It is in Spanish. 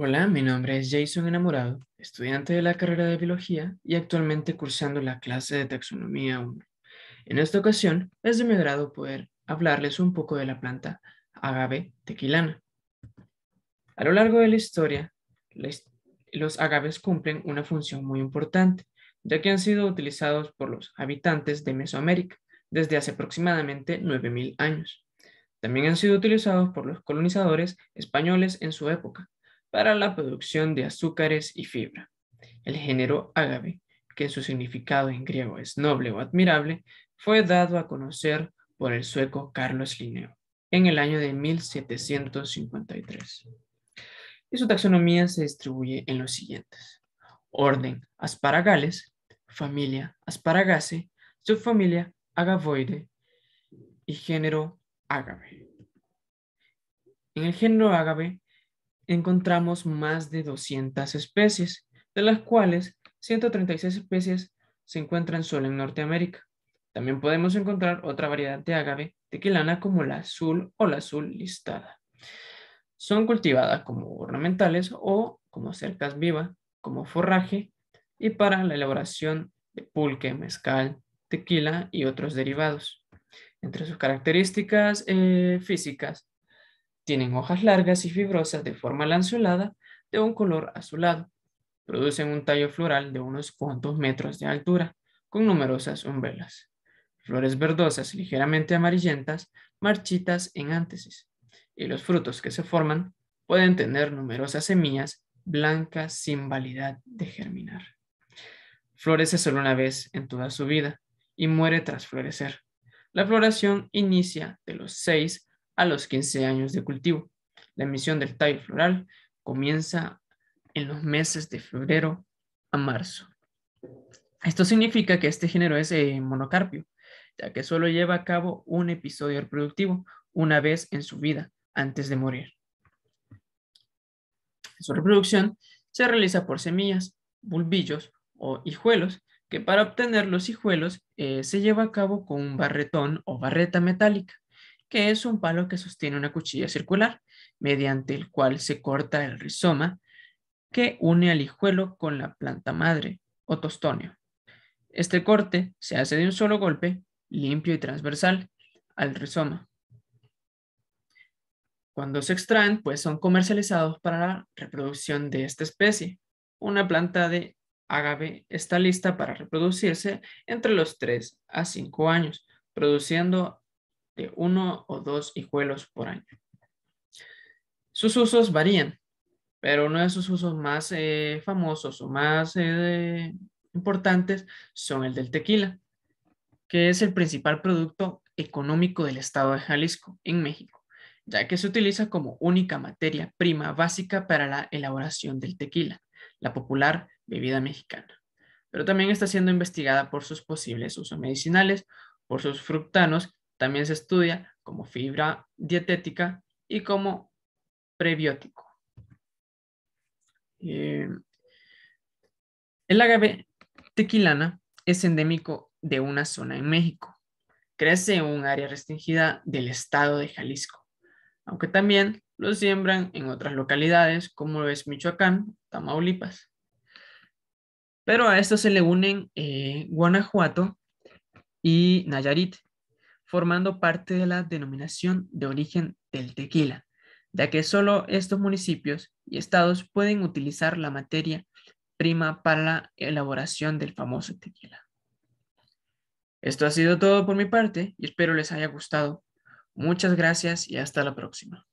Hola, mi nombre es Jason Enamorado, estudiante de la carrera de Biología y actualmente cursando la clase de Taxonomía 1. En esta ocasión es de mi agrado poder hablarles un poco de la planta agave tequilana. A lo largo de la historia, los agaves cumplen una función muy importante, ya que han sido utilizados por los habitantes de Mesoamérica desde hace aproximadamente 9.000 años. También han sido utilizados por los colonizadores españoles en su época, para la producción de azúcares y fibra. El género ágave, que su significado en griego es noble o admirable, fue dado a conocer por el sueco Carlos Linneo en el año de 1753. Y su taxonomía se distribuye en los siguientes. Orden Asparagales, familia Asparagaceae, subfamilia Agavoide y género Ágave. En el género Ágave encontramos más de 200 especies, de las cuales 136 especies se encuentran solo en Norteamérica. También podemos encontrar otra variedad de agave tequilana como la azul o la azul listada. Son cultivadas como ornamentales o como cercas viva como forraje y para la elaboración de pulque, mezcal, tequila y otros derivados. Entre sus características eh, físicas tienen hojas largas y fibrosas de forma lanceolada de un color azulado. Producen un tallo floral de unos cuantos metros de altura, con numerosas umbelas. Flores verdosas ligeramente amarillentas, marchitas en antesis Y los frutos que se forman pueden tener numerosas semillas blancas sin validad de germinar. Florece solo una vez en toda su vida y muere tras florecer. La floración inicia de los 6 a los 15 años de cultivo. La emisión del tallo floral comienza en los meses de febrero a marzo. Esto significa que este género es eh, monocarpio, ya que solo lleva a cabo un episodio reproductivo una vez en su vida antes de morir. Su reproducción se realiza por semillas, bulbillos o hijuelos, que para obtener los hijuelos eh, se lleva a cabo con un barretón o barreta metálica que es un palo que sostiene una cuchilla circular, mediante el cual se corta el rizoma que une al hijuelo con la planta madre o tostonio. Este corte se hace de un solo golpe, limpio y transversal, al rizoma. Cuando se extraen, pues son comercializados para la reproducción de esta especie. Una planta de agave está lista para reproducirse entre los 3 a 5 años, produciendo uno o dos hijuelos por año. Sus usos varían, pero uno de sus usos más eh, famosos o más eh, importantes son el del tequila, que es el principal producto económico del estado de Jalisco, en México, ya que se utiliza como única materia prima básica para la elaboración del tequila, la popular bebida mexicana. Pero también está siendo investigada por sus posibles usos medicinales, por sus fructanos también se estudia como fibra dietética y como prebiótico. Eh, el agave tequilana es endémico de una zona en México. Crece en un área restringida del estado de Jalisco, aunque también lo siembran en otras localidades como es Michoacán, Tamaulipas. Pero a esto se le unen eh, Guanajuato y Nayarit, formando parte de la denominación de origen del tequila, ya que solo estos municipios y estados pueden utilizar la materia prima para la elaboración del famoso tequila. Esto ha sido todo por mi parte y espero les haya gustado. Muchas gracias y hasta la próxima.